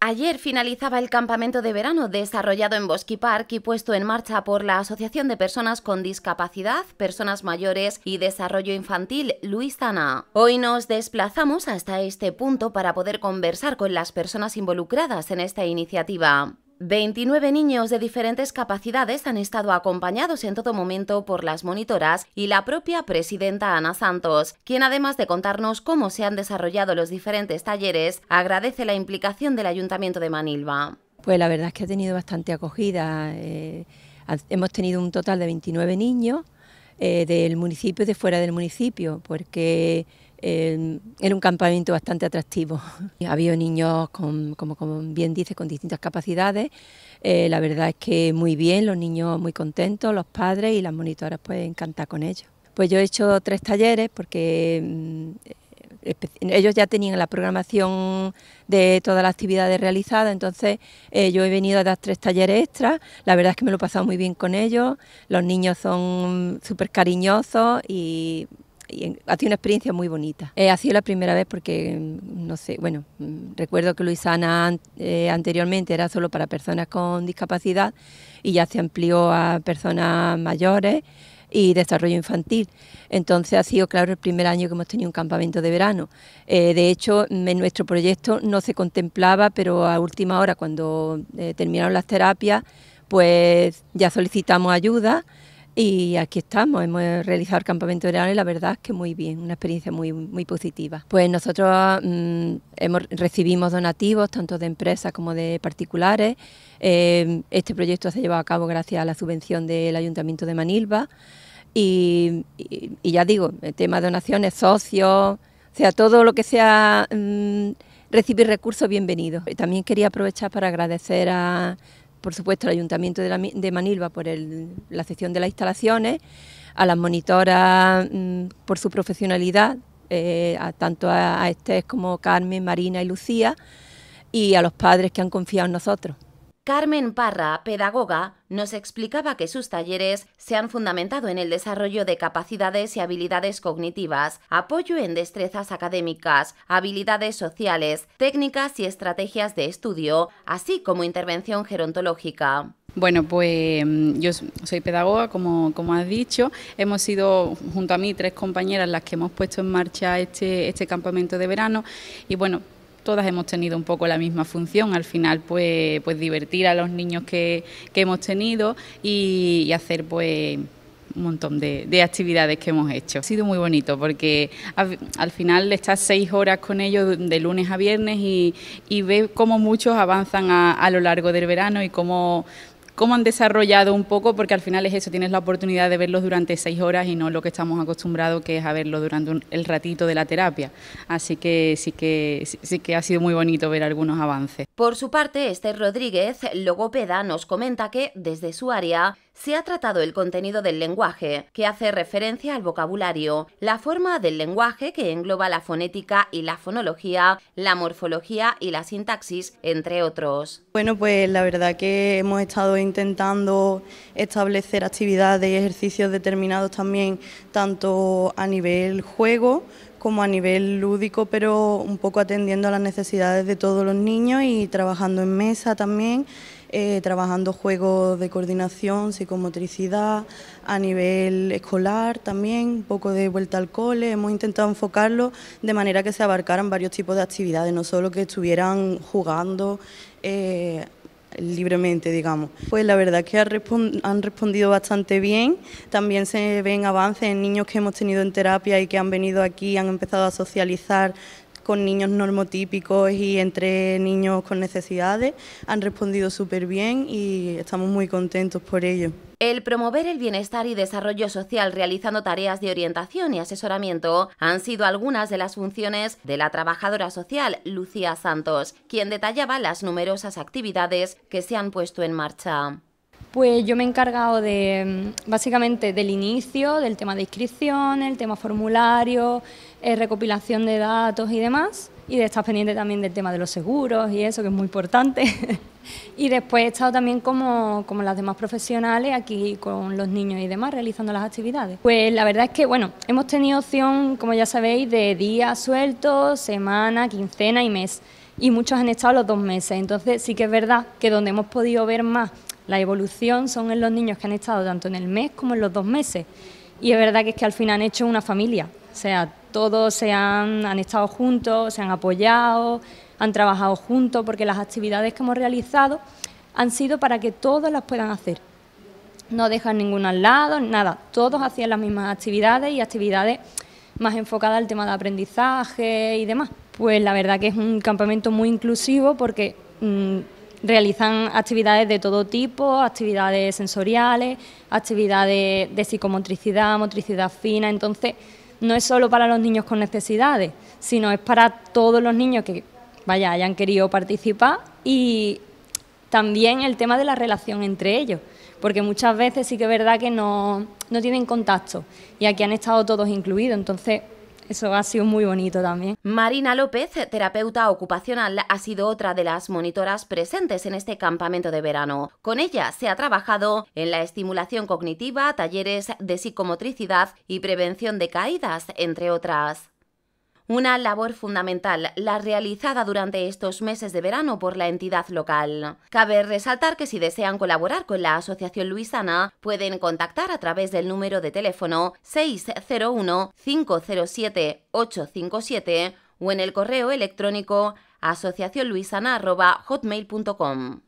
Ayer finalizaba el campamento de verano desarrollado en Bosque Park y puesto en marcha por la Asociación de Personas con Discapacidad, Personas Mayores y Desarrollo Infantil Luisana. Hoy nos desplazamos hasta este punto para poder conversar con las personas involucradas en esta iniciativa. 29 niños de diferentes capacidades han estado acompañados en todo momento por las monitoras y la propia presidenta Ana Santos, quien además de contarnos cómo se han desarrollado los diferentes talleres, agradece la implicación del Ayuntamiento de Manilva. Pues la verdad es que ha tenido bastante acogida. Eh, hemos tenido un total de 29 niños eh, del municipio y de fuera del municipio, porque era un campamento bastante atractivo. Había niños, con, como, bien dice, con distintas capacidades. Eh, la verdad es que muy bien, los niños muy contentos, los padres y las monitoras pues encantar con ellos. Pues yo he hecho tres talleres porque mm, ellos ya tenían la programación de todas las actividades realizadas, entonces eh, yo he venido a dar tres talleres extras, la verdad es que me lo he pasado muy bien con ellos, los niños son súper cariñosos y y ha sido una experiencia muy bonita. Eh, ha sido la primera vez porque, mm, no sé, bueno, mm, recuerdo que Luisana eh, anteriormente era solo para personas con discapacidad y ya se amplió a personas mayores y desarrollo infantil. Entonces ha sido, claro, el primer año que hemos tenido un campamento de verano. Eh, de hecho, en nuestro proyecto no se contemplaba, pero a última hora, cuando eh, terminaron las terapias, pues ya solicitamos ayuda y aquí estamos, hemos realizado el campamento verano y la verdad es que muy bien, una experiencia muy, muy positiva. Pues nosotros mm, hemos, recibimos donativos tanto de empresas como de particulares. Em, este proyecto se ha llevado a cabo gracias a la subvención del Ayuntamiento de Manilva. Y, ya digo, el tema de donaciones, socios, o sea, todo lo que sea... Mm, recibir recursos bienvenido También quería aprovechar para agradecer a por supuesto, al Ayuntamiento de, Manilva por la cesión de las instalaciones, a las monitoras mm, por su profesionalidad, eh, tanto a, a Estés como Carmen, Marina y Lucía, y a los padres que han confiado en nosotros. Carmen Parra, pedagoga, nos explicaba que sus talleres se han fundamentado en el desarrollo de capacidades y habilidades cognitivas, apoyo en destrezas académicas, habilidades sociales, técnicas y estrategias de estudio, así como intervención gerontológica. Bueno, pues mm, yo soy pedagoga, como, como, has dicho. Hemos sido, junto a mí, tres compañeras las que hemos puesto en marcha este, este campamento de verano. Y bueno, todas hemos tenido un poco la misma función, al final pues, pues divertir a los niños que, que hemos tenido y, hacer pues un montón de, actividades que hemos hecho. Ha sido muy bonito porque al, final estás seis horas con ellos de, lunes a viernes y, y ves cómo muchos avanzan a, a, lo largo del verano y cómo cómo han desarrollado un poco, porque al final es eso, tienes la oportunidad de verlos durante seis horas y no lo que estamos acostumbrados que es a verlo durante el ratito de la terapia. Así que sí que sí que ha sido muy bonito ver algunos avances. Por su parte, Esther Rodríguez, logopeda, nos comenta que desde su área se ha tratado el contenido del lenguaje, que hace referencia al vocabulario, la forma del lenguaje que engloba la fonética y la fonología, la morfología y la sintaxis, entre otros. Bueno, pues la verdad que hemos estado intentando establecer actividades y ejercicios determinados también, tanto a nivel juego como a nivel lúdico, pero un poco atendiendo a las necesidades de todos los niños y trabajando en mesa también eh, trabajando juegos de coordinación, psicomotricidad, a nivel escolar también, un poco de vuelta al cole. Hemos intentado enfocarlo de manera que se abarcaran varios tipos de actividades, no solo que estuvieran jugando. Eh, libremente, digamos. Pues la verdad es que han respondido bastante bien. También se ven avances en niños que hemos tenido en terapia y que han venido aquí, han empezado a socializar con niños normotípicos y entre niños con necesidades. Han respondido súper bien y estamos muy contentos por ello. El promover el bienestar y desarrollo social realizando tareas de orientación y asesoramiento han sido algunas de las funciones de la trabajadora social Lucía Santos, quien detallaba las numerosas actividades que se han puesto en marcha. Pues yo me he encargado de, mm, básicamente, del inicio, del tema de inscripción, el tema formulario, eh, recopilación de datos y demás. Y de estar pendiente también del tema de los seguros y eso, que es muy importante. y después he estado también como, como las demás profesionales aquí con los niños y demás, realizando las actividades. Pues la verdad es que, bueno, hemos tenido opción, como ya sabéis, de días sueltos, semana, quincena y mes. Y muchos han estado los dos meses. Entonces sí que es verdad que donde hemos podido ver más la evolución son en los niños que han estado tanto en el mes como en los dos meses. Y es verdad que es que al final han hecho una familia. O sea, todos se han, estado juntos, se han apoyado, han trabajado juntos, porque las actividades que hemos realizado han sido para que todos las puedan hacer. No dejan ninguno al lado, nada. Todos hacían las mismas actividades y actividades más enfocadas al tema de aprendizaje y demás. Pues la verdad que es un campamento muy inclusivo porque mm, realizan actividades de todo tipo, actividades sensoriales, actividades de psicomotricidad, motricidad fina, entonces no es solo para los niños con necesidades, sino es para todos los niños que vaya, hayan querido participar y también el tema de la relación entre ellos, porque muchas veces sí que es verdad que no, no tienen contacto y aquí han estado todos incluidos, entonces eso ha sido muy bonito también. Marina López, terapeuta ocupacional, ha sido otra de las monitoras presentes en este campamento de verano. Con ella se ha trabajado en la estimulación cognitiva, talleres de psicomotricidad y prevención de caídas, entre otras una labor fundamental, la realizada durante estos meses de verano por la entidad local. Cabe resaltar que si desean colaborar con la Asociación Luisana, pueden contactar a través del número de teléfono 601-507-857 o en el correo electrónico asociacionluisana.hotmail.com.